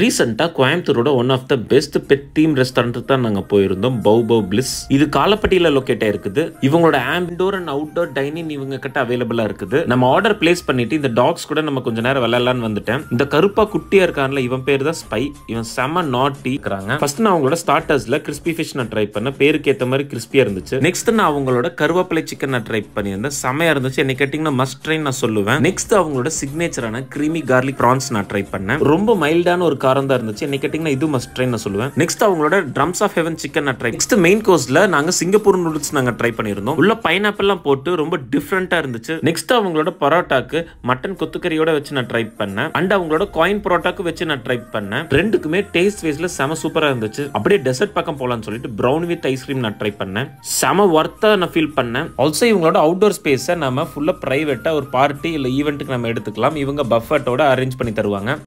ரீசெண்டாக கோயம்புத்தூரோட one of the best bed theme restaurant தான் நாங்கள் போயிருந்தோம் பவ் பவ் பிளிஸ் இது காலப்பட்டியில் லொக்கேட் ஆயிருக்குது இவங்களோட ஆம்பிடோர் அண்ட் அவுட்டோர் டைனிங் இவங்க கிட்ட அவைலபிளாக இருக்குது நம்ம ஆர்டர் பிளேஸ் பண்ணிட்டு இந்த டாக்ஸ் கூட நம்ம கொஞ்ச நேரம் விளையாடலான்னு வந்துட்டேன் இந்த கருப்பா குட்டியா இருக்கான்ல இவன் பேர் தான் ஸ்பை இவன் செம நாட்டி இருக்கிறாங்க ஃபர்ஸ்ட் நான் அவங்களோட ஸ்டார்டர்ஸ்ல கிறிஸ்பி ஃபிஷ் நான் ட்ரை பண்ணேன் பேருக்கு ஏற்ற மாதிரி கிறிஸ்பியா இருந்துச்சு நெக்ஸ்ட் நான் அவங்களோட கருவேப்பிலை சிக்கன் நான் ட்ரை பண்ணியிருந்தேன் செமையா இருந்துச்சு என்ன கேட்டிங்கன்னா மஸ்ட் ட்ரைன் நான் சொல்லுவேன் நெக்ஸ்ட் அவங்களோட சிக்னேச்சரான கிரீமி கார்லிக் ப்ரான்ஸ் நான் ட்ரை பண்ணேன் ரொம்ப மைல்டான ஒரு காரம் இருந்துச்சு என்ன கேட்டிங்கன்னா இது மஸ்ட் ட்ரை சொல்லுவேன் நெக்ஸ்ட் அவங்களோட drums of heaven chicken try next main கோர்ஸில் நாங்கள் சிங்கப்பூர் நூடுல்ஸ் நாங்கள் ட்ரை பண்ணிருந்தோம் உள்ள பைனாப்பிள்லாம் போட்டு ரொம்ப டிஃப்ரெண்ட்டாக இருந்துச்சு நெக்ஸ்ட் அவங்களோட பரோட்டாக்கு மட்டன் கொத்துக்கறியோட வச்சு நான் ட்ரை பண்ணேன் அண்ட் அவங்களோட காயின் பரோட்டாக்கு வச்சு நான் ட்ரை பண்ணேன் ரெண்டுக்குமே டேஸ்ட் வைஸ்ல செம சூப்பரா இருந்துச்சு அப்படியே டெசர்ட் பக்கம் போலாம்னு சொல்லிட்டு ப்ரௌன் வித் ஐஸ்கிரீம் நான் ட்ரை பண்ணேன் செம ஒர்த்தா நான் ஃபீல் பண்ணேன் ஆல்சோ இவங்களோட அவுட்டோர் ஸ்பேஸை நம்ம ஃபுல்லா பிரைவேட்டா ஒரு பார்ட்டி இல்லை ஈவெண்ட்டுக்கு நம்ம எடுத்துக்கலாம் இவங்க பஃபட்டோட அரேஞ்ச் பண்ணி தருவாங்க